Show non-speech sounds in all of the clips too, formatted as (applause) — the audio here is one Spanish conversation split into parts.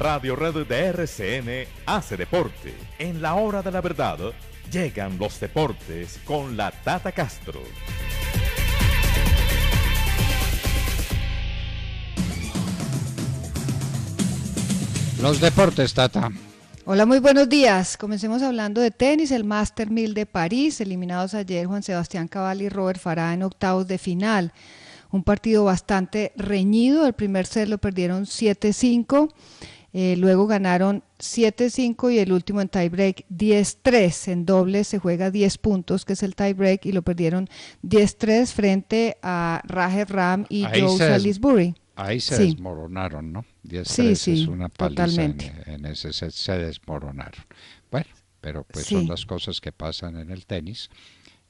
Radio Red de RCN hace deporte. En la hora de la verdad, llegan los deportes con la Tata Castro. Los deportes, Tata. Hola, muy buenos días. Comencemos hablando de tenis, el Master 1000 de París, eliminados ayer Juan Sebastián Cabal y Robert Farah en octavos de final. Un partido bastante reñido, el primer set lo perdieron 7-5 eh, luego ganaron 7-5 y el último en tiebreak 10-3. En doble se juega 10 puntos, que es el tiebreak, y lo perdieron 10-3 frente a Rajer Ram y Joe Salisbury. Ahí se desmoronaron, ¿no? 10-3 es una paliza en, e- ese set, se desmoronaron. Bueno, pero pues son las cosas que pasan en el tenis.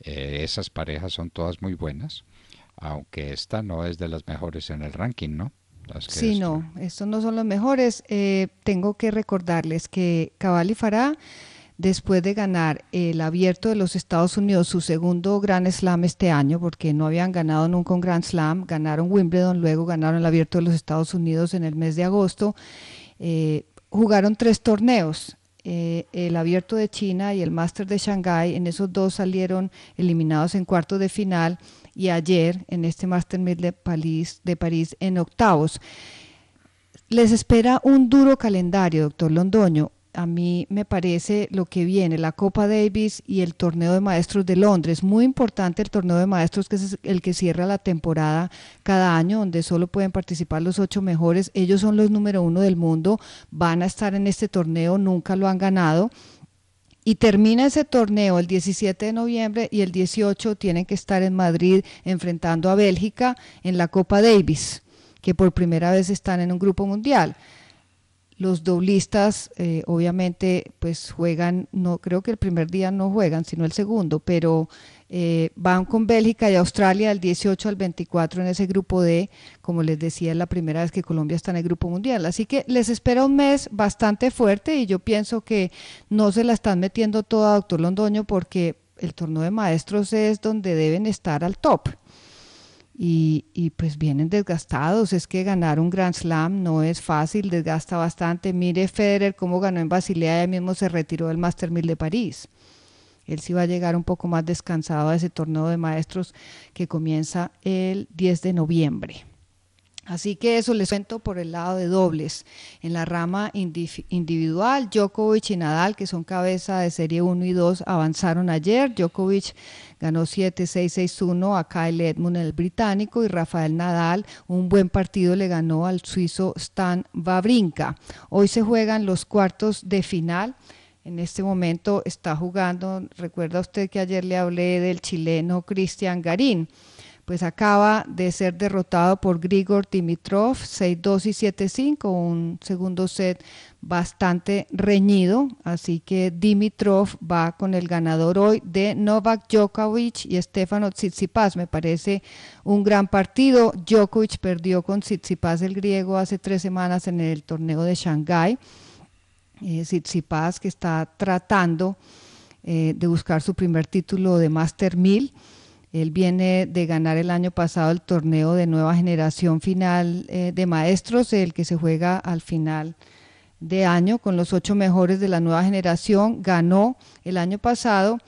Eh, esas parejas son todas muy buenas, aunque esta no es de las mejores en el ranking, ¿no? sí, no, estos no son los mejores. Eh, tengo que recordarles que Cabal y Farah, después de ganar el abierto de los Estados Unidos, su segundo Grand Slam este año, porque no habían ganado nunca un Grand Slam, ganaron Wimbledon, luego ganaron el abierto de los Estados Unidos en el mes de agosto, eh, jugaron tres torneos eh, el Abierto de China y el Master de Shanghái. En esos dos salieron eliminados en cuartos de final y ayer en este Master de de París en octavos. Les espera un duro calendario, doctor Londoño a mí me parece lo que viene, la Copa Davis y el Torneo de Maestros de Londres. Muy importante el Torneo de Maestros, que es el que cierra la temporada cada año, donde solo pueden participar los ocho mejores. Ellos son los número uno del mundo, van a estar en este torneo, nunca lo han ganado. Y termina ese torneo el 17 de noviembre y el 18 tienen que estar en Madrid enfrentando a Bélgica en la Copa Davis, que por primera vez están en un grupo mundial. Los doblistas, eh, obviamente, pues juegan, no creo que el primer día no juegan, sino el segundo, pero eh, van con Bélgica y Australia del 18 al 24 en ese grupo D. Como les decía, es la primera vez que Colombia está en el grupo mundial. Así que les espera un mes bastante fuerte y yo pienso que no se la están metiendo toda, doctor Londoño, porque el torneo de maestros es donde deben estar al top y, pues vienen desgastados. Es que ganar un Grand Slam no es fácil, desgasta bastante. Mire Federer cómo ganó en Basilea, ya mismo se retiró del Master 1000 de París. Él sí va a llegar un poco más descansado a ese torneo de maestros que comienza el 10 de noviembre. Así que eso les cuento por el lado de dobles. En la rama individual, Djokovic y Nadal, que son cabeza de serie 1 y 2, avanzaron ayer. Djokovic ganó 7-6-6-1 a Kyle Edmund, el británico, y Rafael Nadal, un buen partido, le ganó al suizo Stan Wawrinka. Hoy se juegan los cuartos de final. En este momento está jugando, recuerda usted que ayer le hablé del chileno Cristian Garín pues acaba de ser derrotado por Grigor Dimitrov 6-2 y 7-5, un segundo set bastante reñido, así que Dimitrov va con el ganador hoy de Novak Djokovic y Stefano Tsitsipas, me parece un gran partido. Djokovic perdió con Tsitsipas el griego hace tres semanas en el torneo de Shanghai eh, Tsitsipas que está tratando eh, de buscar su primer título de Master 1000 él viene de ganar el año pasado el torneo de nueva generación final eh, de maestros, el que se juega al final de año con los ocho mejores de la nueva generación. Ganó el año pasado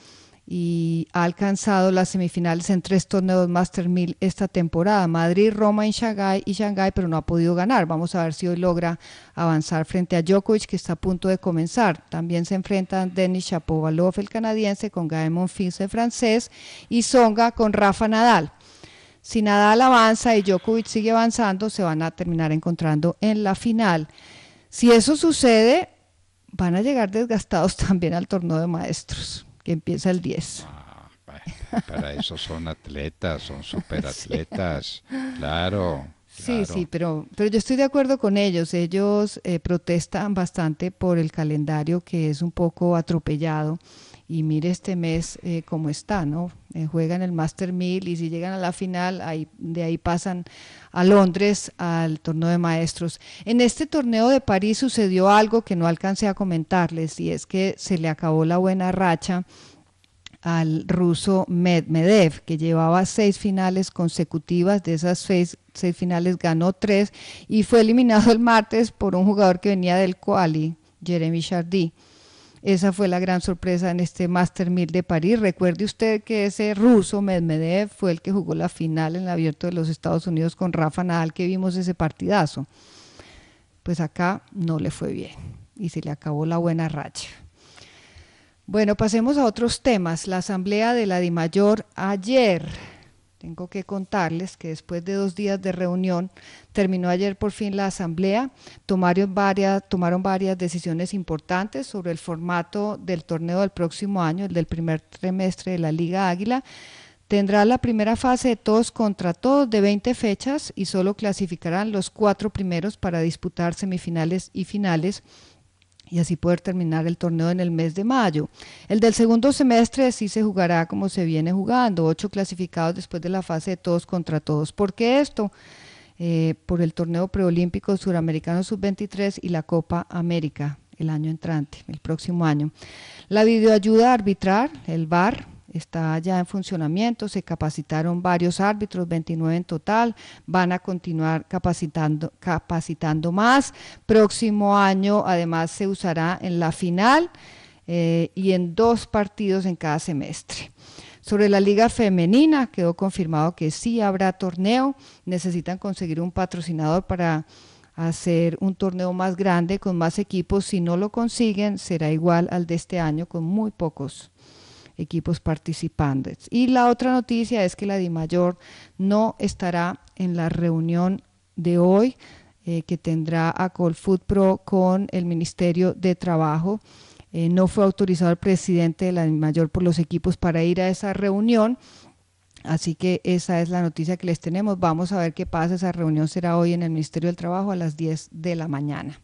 y ha alcanzado las semifinales en tres torneos Master 1000 esta temporada. Madrid, Roma en Shanghái y Shanghái, pero no ha podido ganar. Vamos a ver si hoy logra avanzar frente a Djokovic, que está a punto de comenzar. También se enfrentan Denis Shapovalov, el canadiense, con Gaël Monfils, el francés, y Songa con Rafa Nadal. Si Nadal avanza y Djokovic sigue avanzando, se van a terminar encontrando en la final. Si eso sucede, van a llegar desgastados (laughs) también al torneo de maestros que empieza el 10. Ah, para, eso son atletas, son superatletas, atletas, (laughs) claro. Sí, sí, pero, pero yo estoy de acuerdo con ellos. Ellos eh, protestan bastante por el calendario que es un poco atropellado y mire este mes eh, cómo está, ¿no? Eh, juegan el Master 1000 y si llegan a la final, de ahí pasan a Londres al torneo de maestros. En este torneo de París sucedió algo que no alcancé a comentarles y es que se le acabó la buena racha al ruso Medvedev, que llevaba seis finales consecutivas, de esas seis, seis finales ganó tres y fue eliminado el martes por un jugador que venía del Quali, Jeremy Chardy. Esa fue la gran sorpresa en este Master 1000 de París. Recuerde usted que ese ruso Medvedev fue el que jugó la final en el abierto de los Estados Unidos con Rafa Nadal, que vimos ese partidazo. Pues acá no le fue bien y se le acabó la buena racha. Bueno, pasemos a otros temas. La asamblea de la DIMAYOR ayer tengo que contarles que después de dos días de reunión terminó ayer por fin la asamblea, tomaron varias, decisiones importantes sobre el formato del torneo del próximo año, el del primer trimestre de la Liga Águila. Tendrá la primera fase de todos contra todos de 20 fechas y solo clasificarán los cuatro primeros para disputar semifinales y finales y así poder terminar el torneo en el mes de mayo. El del segundo semestre sí se jugará como se viene jugando, ocho clasificados después de la fase de todos contra todos. ¿Por qué esto? Eh, por el torneo preolímpico suramericano sub-23 y la Copa América el año entrante, el próximo año. La videoayuda arbitrar, el VAR, está ya en funcionamiento, se capacitaron varios árbitros, 29 en total, van a continuar capacitando, capacitando más. Próximo año además se usará en la final eh, y en dos partidos en cada semestre. Sobre la liga femenina, quedó confirmado que sí habrá torneo, necesitan conseguir un patrocinador para hacer un torneo más grande con más equipos. Si no lo consiguen, será igual al de este año con muy pocos equipos participantes. Y la otra noticia es que la DIMAYOR no estará en la reunión de hoy eh, que tendrá a Food Pro con el Ministerio de Trabajo. Eh, no fue autorizado el presidente de la DIMAYOR por los equipos para ir a esa reunión. Así que esa es la noticia que les tenemos. Vamos a ver qué pasa. Esa reunión será hoy en el Ministerio del Trabajo a las 10 de la mañana.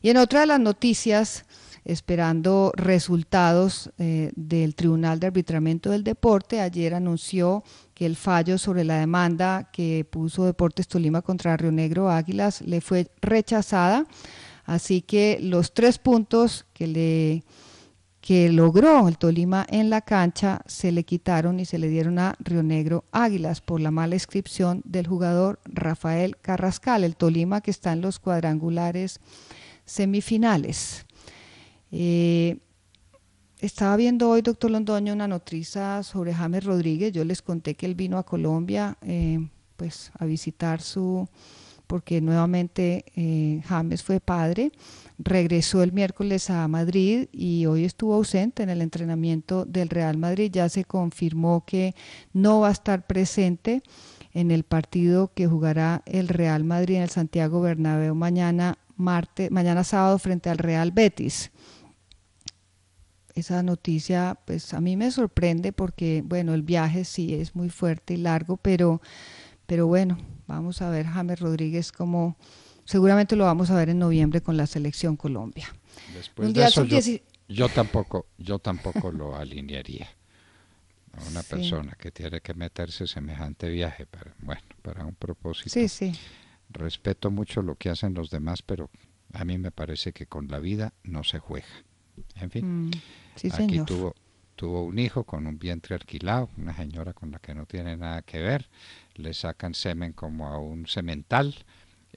Y en otra de las noticias, esperando resultados eh, del Tribunal de Arbitramiento del Deporte. Ayer anunció que el fallo sobre la demanda que puso Deportes Tolima contra Río Negro Águilas le fue rechazada. Así que los tres puntos que le que logró el Tolima en la cancha se le quitaron y se le dieron a Río Negro Águilas por la mala inscripción del jugador Rafael Carrascal, el Tolima que está en los cuadrangulares semifinales. Eh, estaba viendo hoy, doctor Londoño, una noticia sobre James Rodríguez. Yo les conté que él vino a Colombia eh, pues, a visitar su, porque nuevamente eh, James fue padre. Regresó el miércoles a Madrid y hoy estuvo ausente en el entrenamiento del Real Madrid. Ya se confirmó que no va a estar presente en el partido que jugará el Real Madrid en el Santiago Bernabéu mañana, martes, mañana sábado frente al Real Betis esa noticia pues a mí me sorprende porque bueno, el viaje sí es muy fuerte y largo, pero, pero bueno, vamos a ver James Rodríguez como seguramente lo vamos a ver en noviembre con la selección Colombia. Después yo, tampoco, yo tampoco lo alinearía a una (laughs) persona que tiene que meterse semejante viaje para, bueno, para un propósito. Sí, sí. Respeto mucho lo que hacen los demás, pero a mí me parece que con la vida no se juega. En fin, mm. aquí tuvo un hijo con un vientre alquilado, una señora con la que no tiene nada que ver, le sacan semen como a un semental,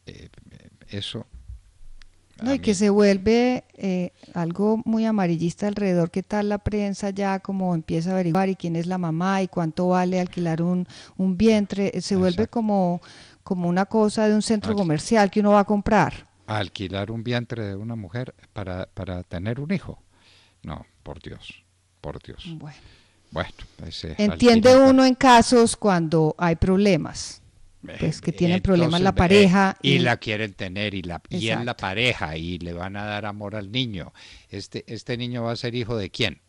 eh, eso... No, y que se vuelve eh, algo muy amarillista alrededor, Que tal la prensa ya como empieza a averiguar y quién es la mamá y cuánto vale alquilar un, vientre? Se vuelve como, una cosa de un centro comercial que uno va a comprar. alquilar un vientre de una mujer para, para tener un hijo. No, por Dios, por Dios. Bueno. bueno Entiende uno en casos cuando hay problemas. Eh, pues que tienen problemas la eh, pareja. y, la quieren tener, y, la, la pareja, y le van a dar amor al niño. Este, este niño va a ser hijo de quién?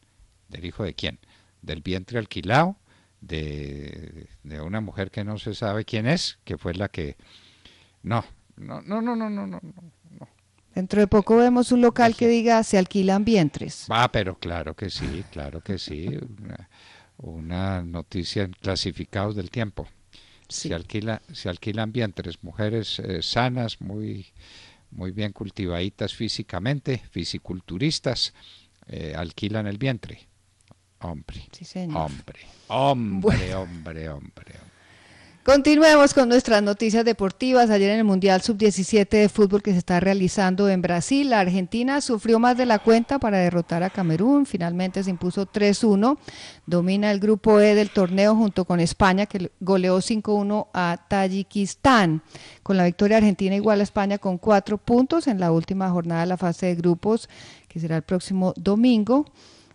¿Del hijo de quién? ¿Del vientre alquilado? De, de una mujer que no se sabe quién es, que fue la que... No, no, no, no, no, no. no. Dentro de poco vemos un local que diga se alquilan vientres. Ah, pero claro que sí, claro que sí. Una, noticia en clasificados del tiempo. Se, alquila, se alquilan vientres, mujeres eh, sanas, muy, muy bien cultivaditas físicamente, fisiculturistas, eh, alquilan el vientre. Hombre, hombre, hombre, hombre, hombre. Continuemos con nuestras noticias deportivas. Ayer en el Mundial Sub-17 de fútbol que se está realizando en Brasil, la Argentina sufrió más de la cuenta para derrotar a Camerún. Finalmente se impuso 3-1. Domina el grupo E del torneo junto con España, que goleó 5-1 a Tayikistán. Con la victoria argentina igual a España con cuatro puntos en la última jornada de la fase de grupos, que será el próximo domingo.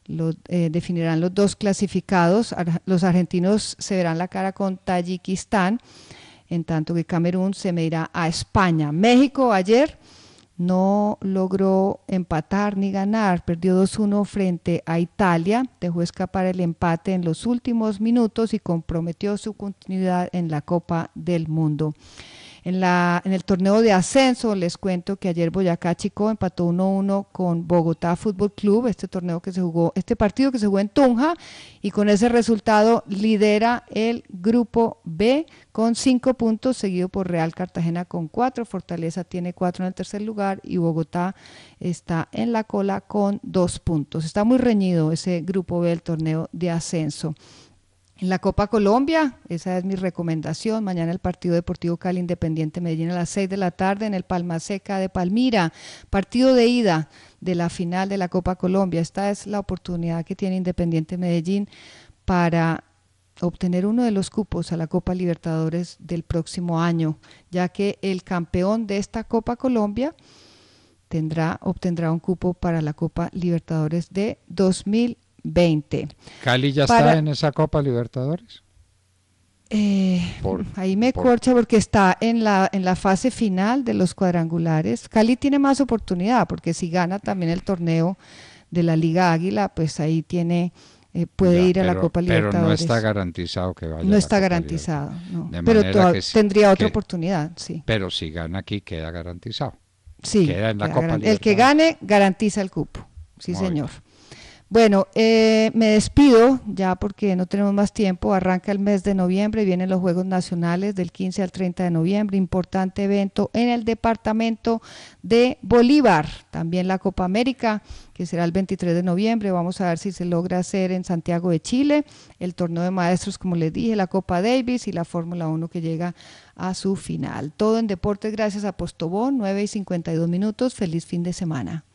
Lo, eh, definirán los dos clasificados. los argentinos se verán la cara con Tayikistán, en tanto que Camerún se medirá a España. México ayer no logró empatar ni ganar, perdió 2-1 frente a Italia, dejó escapar el empate en los últimos minutos y comprometió su continuidad en la Copa del Mundo. En, la, en el torneo de ascenso les cuento que ayer Boyacá Chico empató 1-1 con Bogotá Fútbol Club, este torneo que se jugó, este partido que se jugó en Tunja y con ese resultado lidera el grupo B con 5 puntos, seguido por Real Cartagena con 4, Fortaleza tiene 4 en el tercer lugar y Bogotá está en la cola con 2 puntos. Está muy reñido ese grupo B del torneo de ascenso. En la Copa Colombia, esa es mi recomendación, mañana el Partido Deportivo Cali Independiente Medellín a las 6 de la tarde en el Palma Seca de Palmira, partido de ida de la final de la Copa Colombia. Esta es la oportunidad que tiene Independiente Medellín para obtener uno de los cupos a la Copa Libertadores del próximo año, ya que el campeón de esta Copa Colombia tendrá obtendrá un cupo para la Copa Libertadores de 2020. 20. ¿Cali ya está en esa Copa Libertadores? Eh, ahí me corcha porque está en la, en la fase final de los cuadrangulares. Cali tiene más oportunidad porque si gana también el torneo de la Liga Águila, pues ahí tiene eh, puede ir a la Copa Libertadores. Pero no está garantizado que vaya. No está garantizado, pero tendría otra oportunidad, sí. Pero si gana aquí queda garantizado. Sí. El que gane garantiza el cupo, sí señor. Bueno, eh, me despido ya porque no tenemos más tiempo. Arranca el mes de noviembre, vienen los Juegos Nacionales del 15 al 30 de noviembre, importante evento en el departamento de Bolívar. También la Copa América, que será el 23 de noviembre. Vamos a ver si se logra hacer en Santiago de Chile, el torneo de maestros, como les dije, la Copa Davis y la Fórmula 1 que llega a su final. Todo en deportes gracias a Postobón, 9 y 52 minutos. Feliz fin de semana.